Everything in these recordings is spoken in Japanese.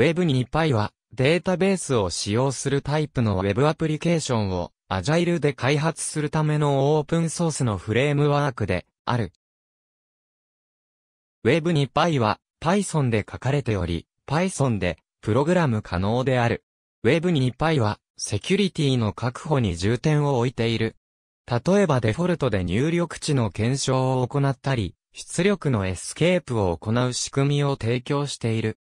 Web2Py はデータベースを使用するタイプの Web アプリケーションをアジャイルで開発するためのオープンソースのフレームワークである。Web2Py は Python で書かれており、Python でプログラム可能である。Web2Py はセキュリティの確保に重点を置いている。例えばデフォルトで入力値の検証を行ったり、出力のエスケープを行う仕組みを提供している。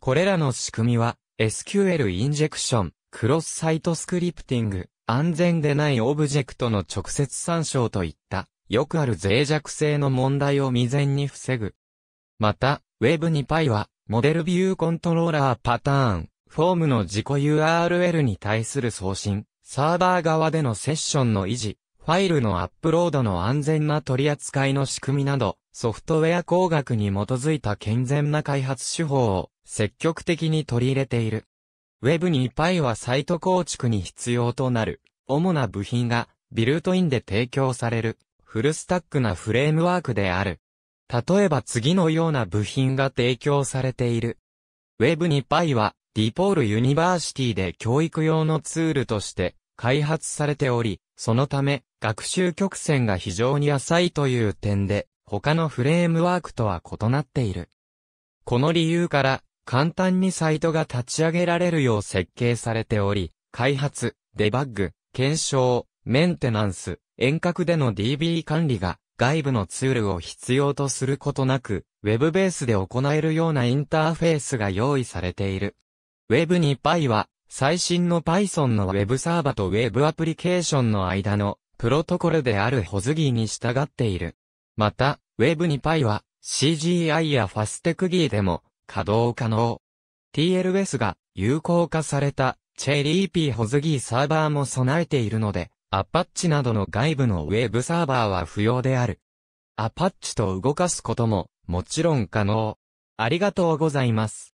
これらの仕組みは、SQL インジェクション、クロスサイトスクリプティング、安全でないオブジェクトの直接参照といった、よくある脆弱性の問題を未然に防ぐ。また、Web2Py は、モデルビューコントローラーパターン、フォームの自己 URL に対する送信、サーバー側でのセッションの維持、ファイルのアップロードの安全な取り扱いの仕組みなど、ソフトウェア工学に基づいた健全な開発手法を積極的に取り入れている。Web に Py はサイト構築に必要となる、主な部品が、ビルトインで提供される、フルスタックなフレームワークである。例えば次のような部品が提供されている。Web に Py は、ディポールユニバーシティで教育用のツールとして、開発されており、そのため、学習曲線が非常に浅いという点で、他のフレームワークとは異なっている。この理由から、簡単にサイトが立ち上げられるよう設計されており、開発、デバッグ、検証、メンテナンス、遠隔での DB 管理が外部のツールを必要とすることなく、Web ベースで行えるようなインターフェースが用意されている。Web に Py は、最新の Python の Web サーバと Web アプリケーションの間のプロトコルであるホズギーに従っている。また、Web に Py は、CGI やファステクギーでも稼働可能。TLS が有効化されたチェリーピーホズギーサーバーも備えているので、アパッチなどの外部のウェブサーバーは不要である。アパッチと動かすことももちろん可能。ありがとうございます。